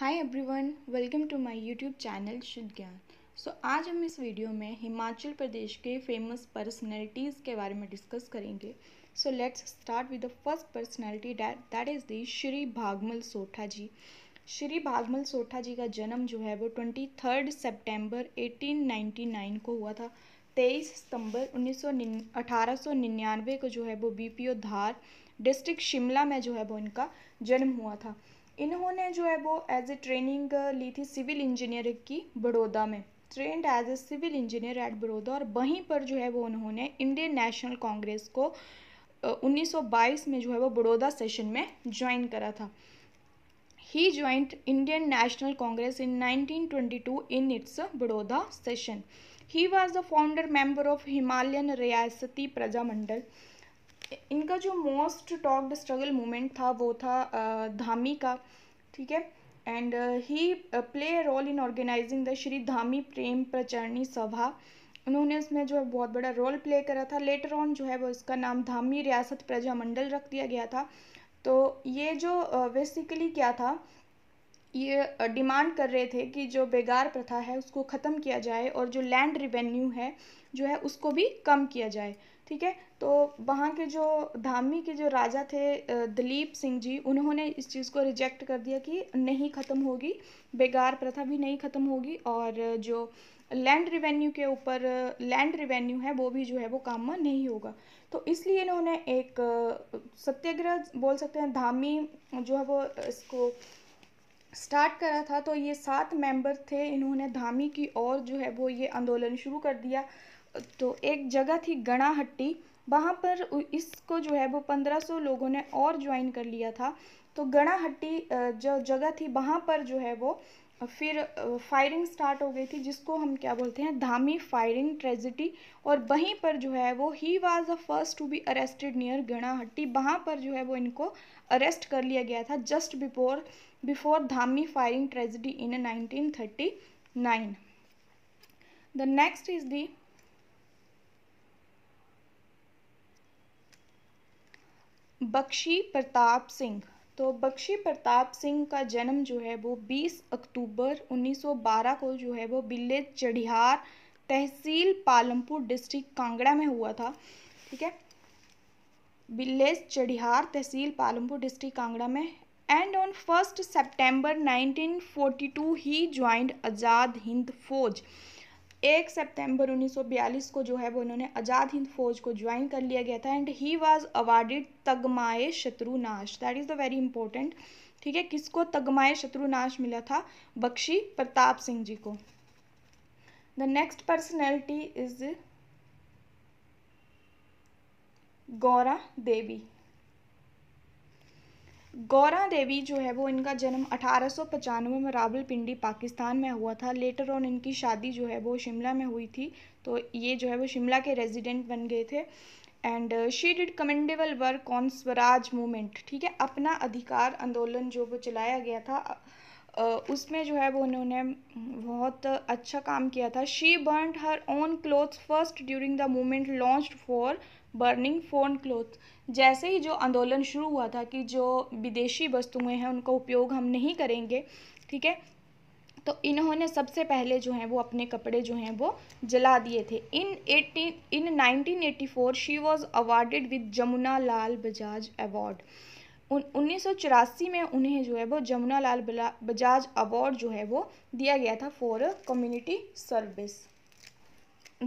Hi everyone welcome to my YouTube channel Shuddh Gyan सो आज हम इस वीडियो में हिमाचल प्रदेश के फेमस पर्सनैलिटीज़ के बारे में डिस्कस करेंगे so let's start with the first personality that is the Shri Bhagmal Sotha ji Shri Bhagmal Sotha ji का जन्म जो है वो ट्वेंटी थर्ड सेप्टेम्बर एटीन को हुआ था तेईस सितंबर उन्नीस सौ को जो है वो बी धार डिस्ट्रिक्ट शिमला में जो है वो इनका जन्म हुआ था इन्होंने जो है वो एज ए ट्रेनिंग ली थी सिविल इंजीनियरिंग की बड़ौदा में trained as a civil engineer at Baroda और वहीं पर जो है वो उन्होंने इंडियन नेशनल कांग्रेस को 1922 uh, में जो है वो बड़ौदा सेशन में ज्वाइन करा था he joined Indian National Congress in 1922 in its Baroda session he was the founder member of Himalayan Riyasti Prajamandal मंडल इनका जो मोस्ट टॉक्ड स्ट्रगल मोमेंट था वो था धामी का ठीक है and he play role in organising the Shri Dhami Prem Pracharni Sabha उन्होंने उसमें जो है बहुत बड़ा रोल प्ले करा था लेटर ऑन जो है वो इसका नाम धामी रियासत प्रजामंडल रख दिया गया था तो ये जो बेसिकली क्या था ये डिमांड कर रहे थे कि जो बेगार प्रथा है उसको ख़त्म किया जाए और जो लैंड रिवेन्यू है जो है उसको भी कम किया जाए ठीक है तो वहाँ के जो धामी के जो राजा थे दिलीप सिंह जी उन्होंने इस चीज़ को रिजेक्ट कर दिया कि नहीं ख़त्म होगी बेगार प्रथा भी नहीं ख़त्म होगी और जो लैंड रिवेन्यू के ऊपर लैंड रिवेन्यू है वो भी जो है वो काम में नहीं होगा तो इसलिए इन्होंने एक सत्याग्रह बोल सकते हैं धामी जो है वो इसको स्टार्ट करा था तो ये सात मेंबर थे इन्होंने धामी की ओर जो है वो ये आंदोलन शुरू कर दिया तो एक जगह थी गणाहट्टी वहाँ पर इसको जो है वो पंद्रह सौ लोगों ने और ज्वाइन कर लिया था तो गणाहट्टी जो जगह थी वहाँ पर जो है वो फिर फायरिंग स्टार्ट हो गई थी जिसको हम क्या बोलते हैं धामी फायरिंग ट्रेजिडी और वहीं पर जो है वो he was the first to be arrested near Gana Hatti वहाँ पर जो है वो इनको अरेस्ट कर लिया गया था just before before Dhami firing tragedy in 1939. The next is the Bakhshi Pratap Singh तो बख्शी प्रताप सिंह का जन्म जो है वो 20 अक्टूबर 1912 को जो है वो बिल्ले चढ़ियार तहसील पालमपुर डिस्ट्रिक्ट कांगड़ा में हुआ था ठीक है बिल्ले चढ़िहार तहसील पालमपुर डिस्ट्रिक्ट कांगड़ा में and on first September nineteen forty two he joined Azad Hind Fauj एक सितंबर 1942 को जो है वो उन्होंने आज़ाद हिंद फौज को ज्वाइन कर लिया गया था and he was awarded Tamghae Shatrunash that is the very important ठीक है किसको तगमाए शत्रुनाश मिला था बख्शी प्रताप सिंह जी को the next personality is Gaura Devi Gaura Devi जो है वो इनका जन्म अठारह में रावलपिंडी पाकिस्तान में हुआ था लेटर ऑन इनकी शादी जो है वो शिमला में हुई थी तो ये जो है वो शिमला के रेजिडेंट बन गए थे and she did commendable work on Swaraj movement ठीक है अपना अधिकार आंदोलन जो वो चलाया गया था उसमें जो है वो उन्होंने बहुत अच्छा काम किया था she burn her own cloth first during the movement launch for burning phone cloth जैसे ही जो आंदोलन शुरू हुआ था कि जो विदेशी वस्तुएं हैं उनका उपयोग हम नहीं करेंगे ठीक है तो इन्होंने सबसे पहले जो हैं वो अपने कपड़े जो हैं वो जला दिए थे in eighteen in nineteen eighty four she was awarded with Jamuna Lal Bajaj award उन उन्नीस में उन्हें जो है वो जमुना लाल बजाज अवार्ड जो है वो दिया गया था for community service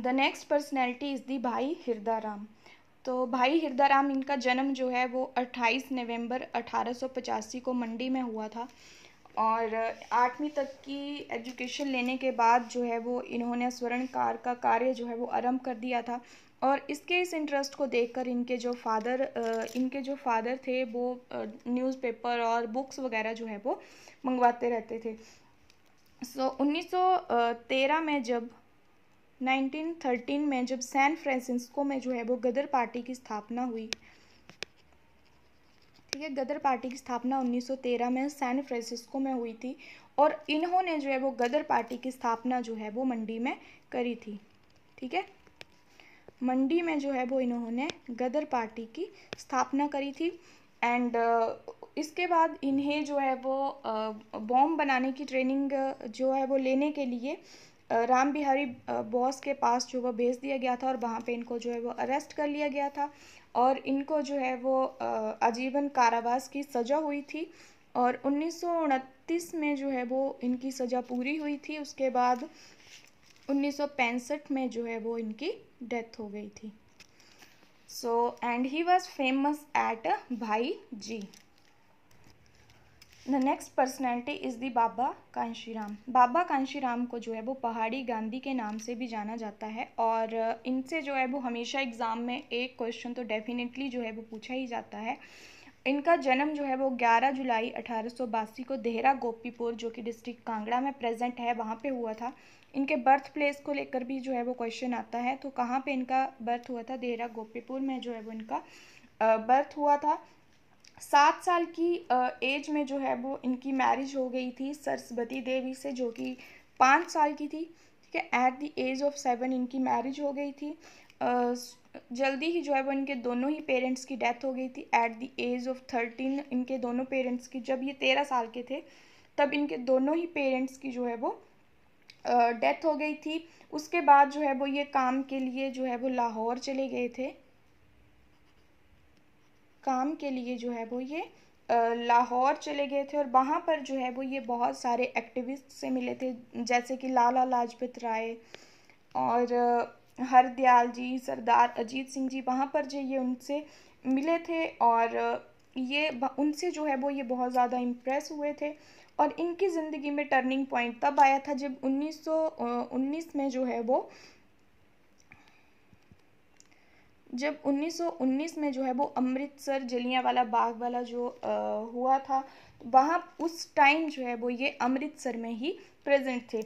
the next personality is the Bhai Hirdaram तो भाई हिरदाराम इनका जन्म जो है वो 28 नवंबर 1885 को मंडी में हुआ था और आठवीं तक की एजुकेशन लेने के बाद जो है वो इन्होंने स्वर्णकार का कार्य जो है वो आरंभ कर दिया था और इसके इस इंटरेस्ट को देखकर इनके जो फादर इनके जो फादर थे वो न्यूज़पेपर और बुक्स वगैरह जो है वो मंगवाते रहते थे सो so, 1913 में जब 1913 में जब सैन फ्रांसिस्को में जो है वो गदर पार्टी की स्थापना हुई ठीक है गदर पार्टी की स्थापना 1913 में सैन फ्रांसिस्को में हुई थी और इन्होंने जो है वो गदर पार्टी की स्थापना जो है वो मंडी में करी थी ठीक है मंडी में जो है वो इन्होंने गदर पार्टी की स्थापना करी थी एंड इसके बाद इन्हें जो है वो बॉम्ब बनाने की ट्रेनिंग जो है वो लेने के लिए राम बिहारी बॉस के पास जो वो भेज दिया गया था और वहाँ पे इनको जो है वो अरेस्ट कर लिया गया था और इनको जो है वो आजीवन कारावास की सज़ा हुई थी और उन्नीस में जो है वो इनकी सज़ा पूरी हुई थी उसके बाद उन्नीस में जो है वो इनकी डेथ हो गई थी so and he was famous at Bhai ji the next personality is the Baba Kanshiram Baba Kanshiram को जो है वो पहाड़ी गांधी के नाम से भी जाना जाता है और इनसे जो है वो हमेशा एग्ज़ाम में एक क्वेश्चन तो डेफिनेटली जो है वो पूछा ही जाता है इनका जन्म जो है वो 11 जुलाई अठारह को देहरा गोपीपुर जो कि डिस्ट्रिक्ट कांगड़ा में प्रेजेंट है वहाँ पे हुआ था इनके बर्थ प्लेस को लेकर भी जो है वो क्वेश्चन आता है तो कहाँ पे इनका बर्थ हुआ था देहरा गोपीपुर में जो है वो इनका बर्थ हुआ था सात साल की एज में जो है वो इनकी मैरिज हो गई थी सरस्वती देवी से जो कि पाँच साल की थी ठीक है at the age of seven इनकी मैरिज हो गई थी जल्दी ही जो है वो इनके दोनों ही पेरेंट्स की डेथ हो गई थी at the age of thirteen इनके दोनों पेरेंट्स की जब ये तेरह साल के थे तब इनके दोनों ही पेरेंट्स की जो है वो डेथ हो गई थी उसके बाद जो है वो ये काम के लिए जो है वो लाहौर चले गए थे काम के लिए जो है वो ये लाहौर चले गए थे और वहाँ पर जो है वो ये बहुत सारे एक्टिविस्ट से मिले थे जैसे कि लाला लाजपत राय और हरदयाल जी सरदार अजीत सिंह जी वहाँ पर जो ये उनसे मिले थे और ये उनसे जो है वो ये बहुत ज़्यादा इम्प्रेस हुए थे और इनकी ज़िंदगी में टर्निंग पॉइंट तब आया था जब उन्नीस उन्नीस में जो है वो जब 1919 में जो है वो अमृतसर वाला बाग वाला जो आ, हुआ था वहाँ उस टाइम जो है वो ये अमृतसर में ही प्रेजेंट थे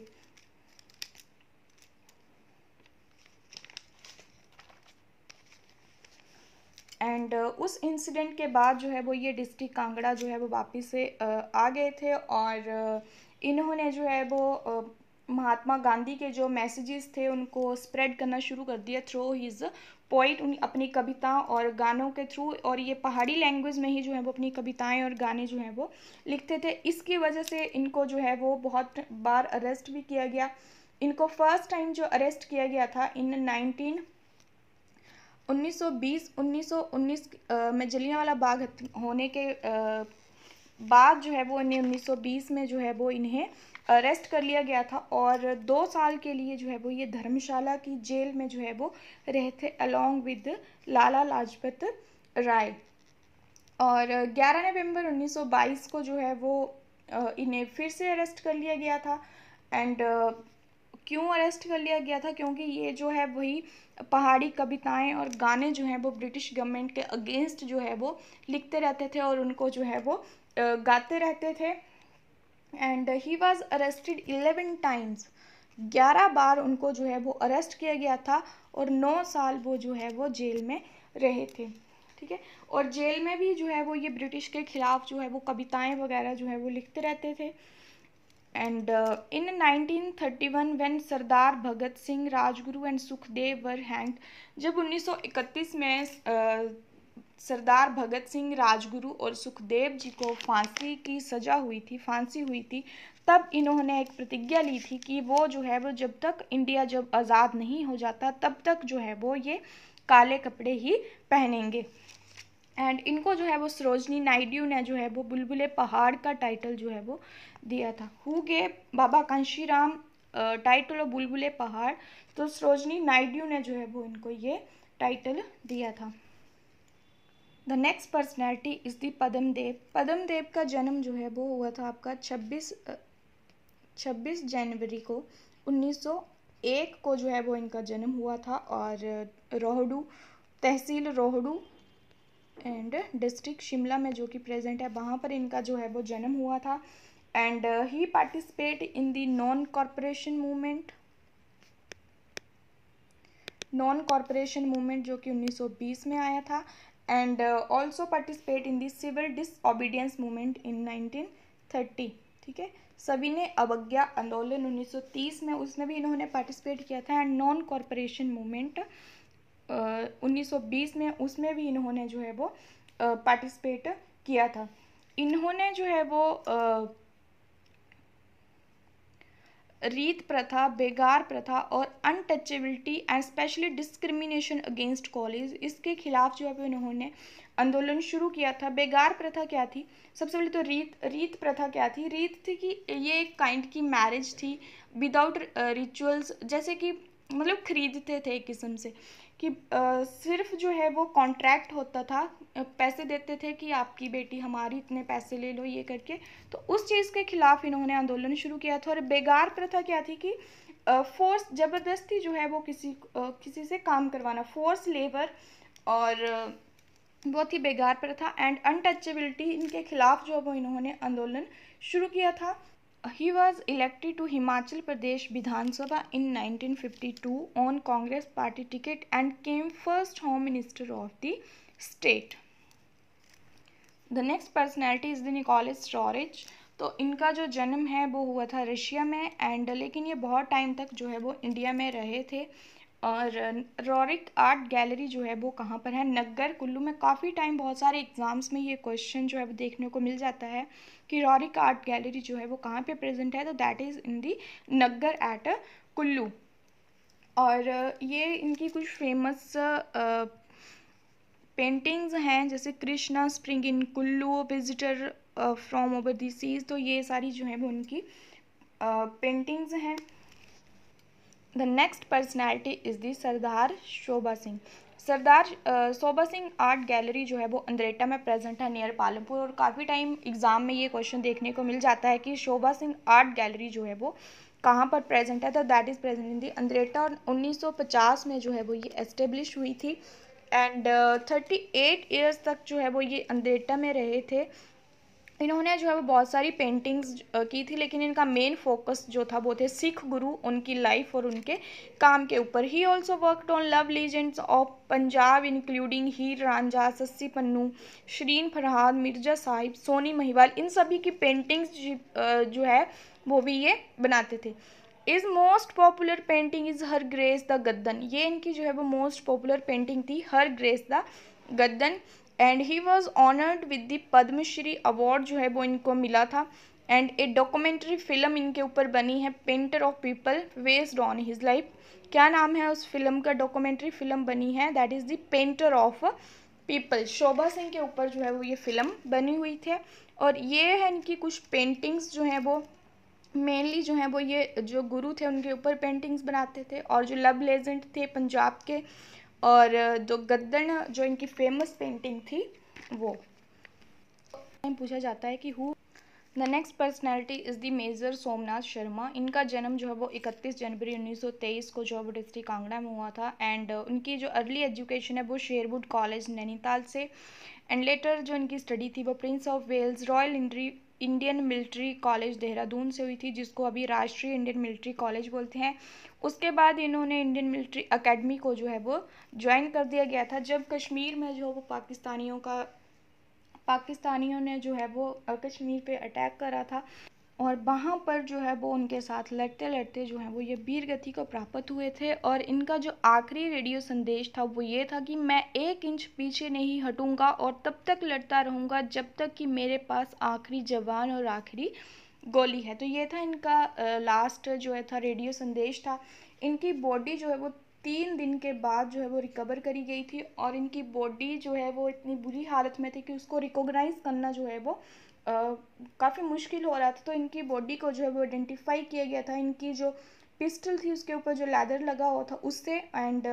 एंड uh, उस इंसिडेंट के बाद जो है वो ये डिस्ट्रिक्ट कांगड़ा जो है वो वापस से uh, आ गए थे और uh, इन्होंने जो है वो महात्मा गांधी के जो मैसेजेस थे उनको स्प्रेड करना शुरू कर दिया थ्रो हिज पोइट उन अपनी कविता और गानों के थ्रू और ये पहाड़ी लैंग्वेज में ही जो है वो अपनी कविताएं और गाने जो हैं वो लिखते थे इसकी वजह से इनको जो है वो बहुत बार अरेस्ट भी किया गया इनको फर्स्ट टाइम जो अरेस्ट किया गया था इन नाइनटीन 1920 1919 में वाला बाग होने के बाद जो है वो इन्हें 1920 में जो है वो इन्हें अरेस्ट कर लिया गया था और दो साल के लिए जो है वो ये धर्मशाला की जेल में जो है वो रहे थे अलोंग विद लाला लाजपत राय और 11 नवंबर 1922 को जो है वो इन्हें फिर से अरेस्ट कर लिया गया था एंड क्यों अरेस्ट कर लिया गया था क्योंकि ये जो है वही पहाड़ी कविताएं और गाने जो हैं वो ब्रिटिश गवर्नमेंट के अगेंस्ट जो है वो लिखते रहते थे और उनको जो है वो गाते रहते थे and he was arrested eleven times ग्यारह बार उनको जो है वो अरेस्ट किया गया था और नौ साल वो जो है वो जेल में रहे थे ठीक है और जेल में भी जो है वो ये ब्रिटिश के ख़िलाफ़ जो है वो कविताएं वगैरह जो है वो लिखते रहते थे and in 1931 one Sardar Bhagat Singh Rajguru and Sukhdev were hanged जब 1931 में uh, सरदार भगत सिंह राजगुरु और सुखदेव जी को फांसी की सज़ा हुई थी फांसी हुई थी तब इन्होंने एक प्रतिज्ञा ली थी कि वो जो है वो जब तक इंडिया जब आज़ाद नहीं हो जाता तब तक जो है वो ये काले कपड़े ही पहनेंगे एंड इनको जो है वो सरोजनी नायडू ने जो है वो बुलबुले पहाड़ का टाइटल जो है वो दिया था who gave Baba Ram title और बुलबुले पहाड़ तो सरोजनी नायडू ने जो है वो इनको ये टाइटल दिया था the next personality is the Padam Dev Padam Dev का जन्म जो है वो हुआ था आपका छब्बीस छब्बीस जनवरी को 1901 को जो है वो इनका जन्म हुआ था और रोहडू तहसील रोहडू एंड डिस्ट्रिक्ट शिमला में जो कि प्रेजेंट है वहाँ पर इनका जो है वो जन्म हुआ था and he participate in the non corporation movement non corporation movement जो कि 1920 में आया था and uh, also participate in the civil disobedience movement in 1930 ठीक है सभी ने अवज्ञा आंदोलन 1930 में उसमें भी इन्होंने पार्टिसिपेट किया था एंड नॉन कॉरपोरेशन मूवमेंट उन्नीस में उसमें भी इन्होंने जो है वो पार्टिसिपेट किया था इन्होंने जो है वो uh, रीत प्रथा बेगार प्रथा और untouchability and specially discrimination against college इसके खिलाफ जो है उन्होंने आंदोलन शुरू किया था बेगार प्रथा क्या थी सबसे पहले तो रीत रीत प्रथा क्या थी रीत थी कि ये एक काइंड की मैरिज थी विदाउट रिचुअल्स uh, जैसे कि मतलब खरीदते थे एक किस्म से कि सिर्फ जो है वो कॉन्ट्रैक्ट होता था पैसे देते थे कि आपकी बेटी हमारी इतने पैसे ले लो ये करके तो उस चीज़ के खिलाफ इन्होंने आंदोलन शुरू किया था और बेगार प्रथा क्या थी कि फोर्स ज़बरदस्ती जो है वो किसी किसी से काम करवाना फोर्स लेबर और बहुत ही बेगार प्रथा एंड अनटचेबिलिटी इनके खिलाफ जो है वो इन्होंने आंदोलन शुरू किया था he was elected to Himachal Pradesh Vidhan Sabha in nineteen fifty two on Congress party ticket and came first home minister of the state the next personality is the Nicholas storage तो इनका जो जन्म है वो हुआ था रशिया में एंड लेकिन ये बहुत टाइम तक जो है वो इंडिया में रहे थे और रॉरिक आर्ट गैलरी जो है वो कहाँ पर है नगर कुल्लू में काफ़ी टाइम बहुत सारे एग्ज़ाम्स में ये क्वेश्चन जो है वो देखने को मिल जाता है कि रॉरिक आर्ट गैलरी जो है वो कहाँ पे प्रेजेंट है तो that is in the Naggar at Kullu और uh, ये इनकी कुछ फेमस पेंटिंग्स uh, हैं जैसे Krishna spring in Kullu visitor from over the seas तो ये सारी जो है वो उनकी पेंटिंग्स uh, हैं the next personality is the Sardar Shobha Singh Sardar Shobha Singh art gallery जो है वो अंद्रेटा में प्रेजेंट है नियर पालमपुर और काफ़ी टाइम एग्ज़ाम में ये क्वेश्चन देखने को मिल जाता है कि शोभा सिंह आर्ट गैलरी जो है वो कहाँ पर प्रेजेंट है तो that is present in the Andretta और 1950 में जो है वो ये एस्टेब्लिश हुई थी एंड थर्टी एट ईयर्स तक जो है वो ये अंद्रेटा में रहे थे इन्होंने जो है वो बहुत सारी पेंटिंग्स की थी लेकिन इनका मेन फोकस जो था वो थे सिख गुरु उनकी लाइफ और उनके काम के ऊपर he also worked on love legends of Punjab including Heer Ranjha Sassi Punnu Shirin Farhad Mirza Sahib Soni Mahiwal इन सभी की पेंटिंग्स जो है वो भी ये बनाते थे is most popular painting is her grace the Gaddan ये इनकी जो है वो मोस्ट पॉपुलर पेंटिंग थी her grace the Gaddan and he was honoured with the Padma Shri award जो है वो इनको मिला था एंड ए डॉक्यूमेंट्री फिल्म इनके ऊपर बनी है painter of people based on his life क्या नाम है उस फिल्म का डॉक्यूमेंट्री फिल्म बनी है that is the painter of people Shobha Singh के ऊपर जो है वो ये फिल्म बनी हुई थी और ये है इनकी कुछ पेंटिंग्स जो हैं वो मेनली जो है वो ये जो गुरु थे उनके ऊपर पेंटिंग्स बनाते थे और जो लव लेजेंड थे पंजाब के और जो गद्दन जो इनकी फेमस पेंटिंग थी वो पूछा जाता है कि who the next personality is the major Somnath Sharma इनका जन्म जो है वो 31 जनवरी 1923 को जो है वो डिस्ट्रिक्ट कांगड़ा में हुआ था एंड उनकी जो अर्ली एजुकेशन है वो शेरवुड कॉलेज नैनीताल से एंड लेटर जो इनकी स्टडी थी वो prince of Wales royal Indian military college Dehradun से हुई थी जिसको अभी राष्ट्रीय इंडियन मिलिट्री कॉलेज बोलते हैं उसके बाद इन्होंने इंडियन मिलिट्री एकेडमी को जो है वो ज्वाइन कर दिया गया था जब कश्मीर में जो वो पाकिस्तानियों का पाकिस्तानियों ने जो है वो कश्मीर पे अटैक करा था और वहाँ पर जो है वो उनके साथ लड़ते लड़ते जो है वो ये वीर गति को प्राप्त हुए थे और इनका जो आखिरी रेडियो संदेश था वो ये था कि मैं एक इंच पीछे नहीं हटूंगा और तब तक लड़ता रहूँगा जब तक कि मेरे पास आखिरी जवान और आखिरी गोली है तो ये था इनका लास्ट जो है था रेडियो संदेश था इनकी बॉडी जो है वो तीन दिन के बाद जो है वो रिकवर करी गई थी और इनकी बॉडी जो है वो इतनी बुरी हालत में थी कि उसको रिकॉग्नाइज करना जो है वो काफ़ी मुश्किल हो रहा था तो इनकी बॉडी को जो है वो आइडेंटिफाई किया गया था इनकी जो पिस्टल थी उसके ऊपर जो लैदर लगा हुआ था उससे एंड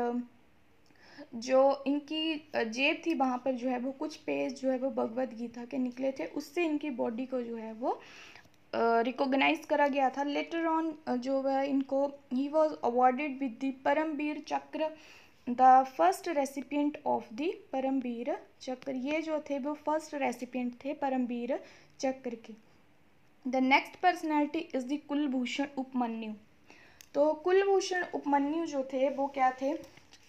जो इनकी जेब थी वहाँ पर जो है वो कुछ पेज जो है वो भगवद गीता के निकले थे उससे इनकी बॉडी को जो है वो रिकॉग्नाइज करा गया था लेटर ऑन जो है इनको he was awarded with the Param Vir Chakra the first recipient of the Param Vir Chakra ये जो थे वो फर्स्ट रेसिपियंट थे परमवीर चक्र के the next personality is the Kulbhushan Upmanyu तो कुलभूषण उपमन्यु जो थे वो क्या थे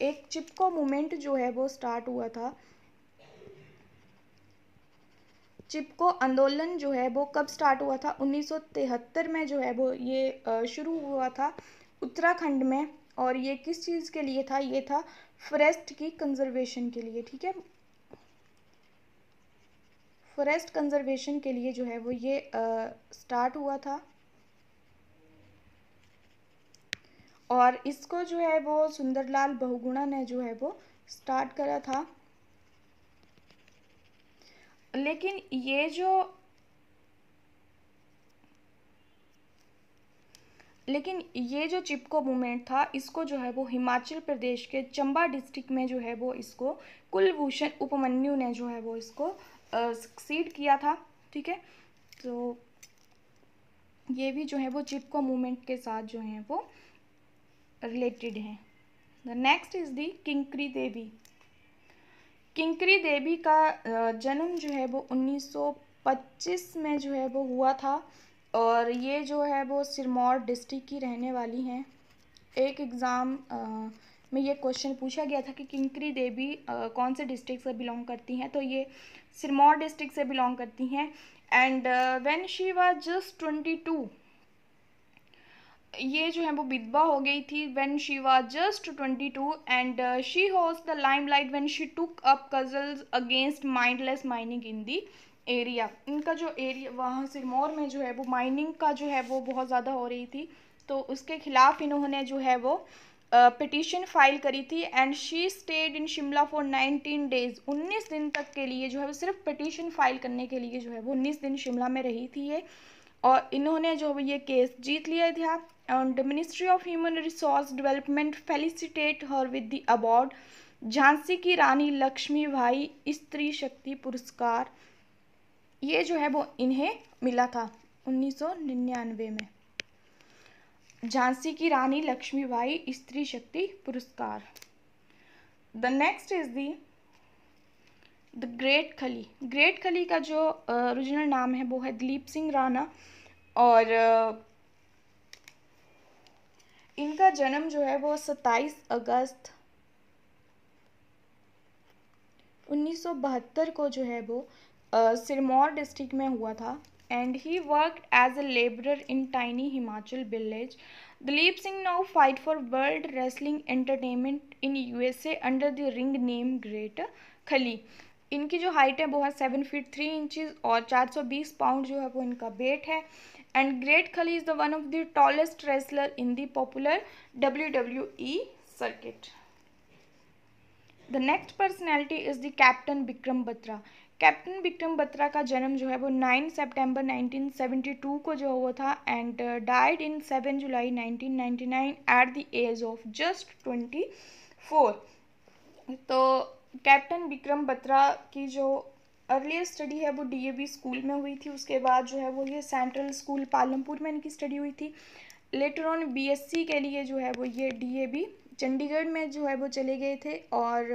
एक चिपको मूवमेंट जो है वो स्टार्ट हुआ था चिपको आंदोलन जो है वो कब स्टार्ट हुआ था 1973 में जो है वो ये शुरू हुआ था उत्तराखंड में और ये किस चीज़ के लिए था ये था फॉरेस्ट की कंजर्वेशन के लिए ठीक है फॉरेस्ट कंजर्वेशन के लिए जो है वो ये स्टार्ट हुआ था और इसको जो है वो सुंदरलाल बहुगुणा ने जो है वो स्टार्ट करा था लेकिन ये जो लेकिन ये जो चिपको मूवमेंट था इसको जो है वो हिमाचल प्रदेश के चंबा डिस्ट्रिक्ट में जो है वो इसको कुलभूषण उपमन्यु ने जो है वो इसको सक्सीड किया था ठीक है तो ये भी जो है वो चिपको मूवमेंट के साथ जो है वो रिलेटेड हैं the next is the Kinkri Devi Kinkri Devi का जन्म जो है वो 1925 में जो है वो हुआ था और ये जो है वो सिरमौर डिस्ट्रिक्ट की रहने वाली हैं एक एग्ज़ाम में ये क्वेश्चन पूछा गया था कि किंकरी देवी कौन से डिस्ट्रिक्ट से बिलोंग करती हैं तो ये सिरमौर डिस्ट्रिक्ट से बिलोंग करती हैं and when she was just twenty two ये जो है वो विधवा हो गई थी when she was just twenty two and she rose the limelight when she took up causes against mindless mining in the area इनका जो एरिया वहाँ सिरमौर में जो है वो माइनिंग का जो है वो बहुत ज़्यादा हो रही थी तो उसके ख़िलाफ़ इन्होंने जो है वो पटिशन फाइल करी थी and she stayed in Shimla for nineteen days उन्नीस दिन तक के लिए जो है वो सिर्फ पिटिशन फाइल करने के लिए जो है वो उन्नीस दिन शिमला में रही थी ये और इन्होंने जो है ये केस जीत लिया था and ministry of human resource development felicitate her with the award Jhansi की रानी लक्ष्मी भाई स्त्री शक्ति पुरस्कार ये जो है वो इन्हें मिला था 1999 में झांसी की रानी Lakshmibai Stree Shakti Puraskar the next is the the great Khali great Khali का जो ओरिजिनल नाम है वो है दिलीप सिंह राणा और इनका जन्म जो है वो 27 अगस्त 1972 को जो है वो सिरमौर डिस्ट्रिक्ट में हुआ था and he work as a labour in tiny Himachal village Dilip Singh now fight for world wrestling entertainment in U USA under the ring name great Khali इनकी जो हाइट है वो है सेवन फीट थ्री इंचज और चार सौ बीस पाउंड जो है वो इनका वेट है and great Khali is the one of the tallest wrestler in the popular W W E circuit the next personality is the captain Vikram Batra captain Vikram Batra का जन्म जो है वो 9 सितंबर 1972 को जो हुआ था and died in 7 July 1999 at the age of just 24 तो कैप्टन विक्रम बत्रा की जो अर्लीस्ट स्टडी है वो डीएवी स्कूल में हुई थी उसके बाद जो है वो ये सेंट्रल स्कूल पालमपुर में इनकी स्टडी हुई थी लेटर ऑन बीएससी के लिए जो है वो ये डीएवी चंडीगढ़ में जो है वो चले गए थे और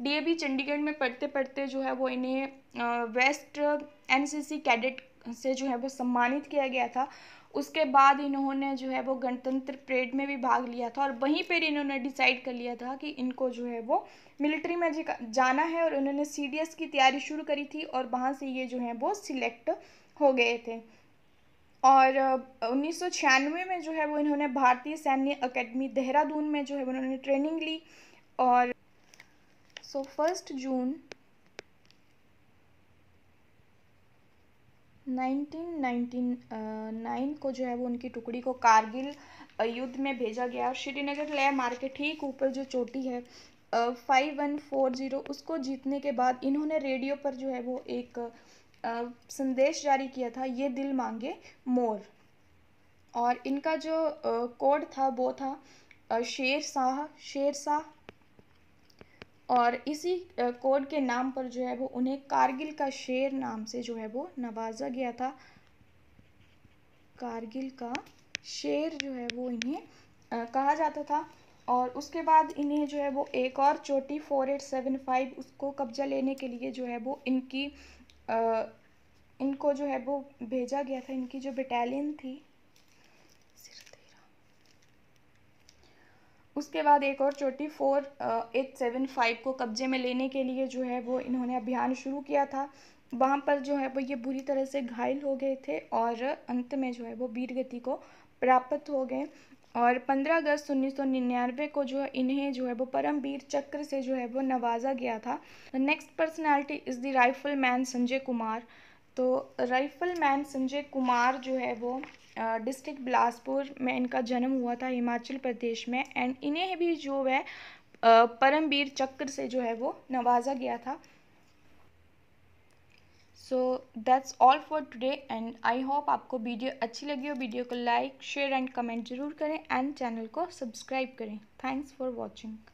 डीएवी चंडीगढ़ में पढ़ते पढ़ते जो है वो इन्हें वेस्ट एनसीसी कैडेट से जो है वो सम्मानित किया गया था उसके बाद इन्होंने जो है वो गणतंत्र परेड में भी भाग लिया था और वहीं पर इन्होंने डिसाइड कर लिया था कि इनको जो है वो मिलिट्री में जाना है और उन्होंने सी की तैयारी शुरू करी थी और वहाँ से ये जो है वो सिलेक्ट हो गए थे और उन्नीस में जो है वो इन्होंने भारतीय सैन्य अकेडमी देहरादून में जो है उन्होंने ट्रेनिंग ली और सो फर्स्ट जून 1999 को जो है वो उनकी टुकड़ी को कारगिल uh, युद्ध में भेजा गया और श्रीनगर लेह मार के ठीक ऊपर जो चोटी है फाइव वन फोर ज़ीरो उसको जीतने के बाद इन्होंने रेडियो पर जो है वो एक uh, संदेश जारी किया था ये दिल मांगे मोर और इनका जो uh, कोड था वो था शेर शाह शेर शाह और इसी कोड के नाम पर जो है वो उन्हें कारगिल का शेर नाम से जो है वो नवाजा गया था कारगिल का शेर जो है वो इन्हें कहा जाता था और उसके बाद इन्हें जो है वो एक और चोटी फोर एट सेवन फाइव उसको कब्जा लेने के लिए जो है वो इनकी आ, इनको जो है वो भेजा गया था इनकी जो बटालियन थी उसके बाद एक और चोटी फोर एट सेवन फाइव को कब्जे में लेने के लिए जो है वो इन्होंने अभियान शुरू किया था वहाँ पर जो है वो ये बुरी तरह से घायल हो गए थे और अंत में जो है वो वीर गति को प्राप्त हो गए और पंद्रह अगस्त उन्नीस सौ निन्यानवे को जो है इन्हें जो है वो परमवीर चक्र से जो है वो नवाजा गया था next personality is the rifle man Sanjay Kumar तो राइफल मैन संजय कुमार जो है वो डिस्ट्रिक्ट बिलासपुर में इनका जन्म हुआ था हिमाचल प्रदेश में एंड इन्हें भी जो है परमवीर चक्र से जो है वो नवाजा गया था so that's all for today and I hope आपको वीडियो अच्छी लगी हो वीडियो को लाइक शेयर एंड कमेंट जरूर करें एंड चैनल को सब्सक्राइब करें थैंक्स फॉर वॉचिंग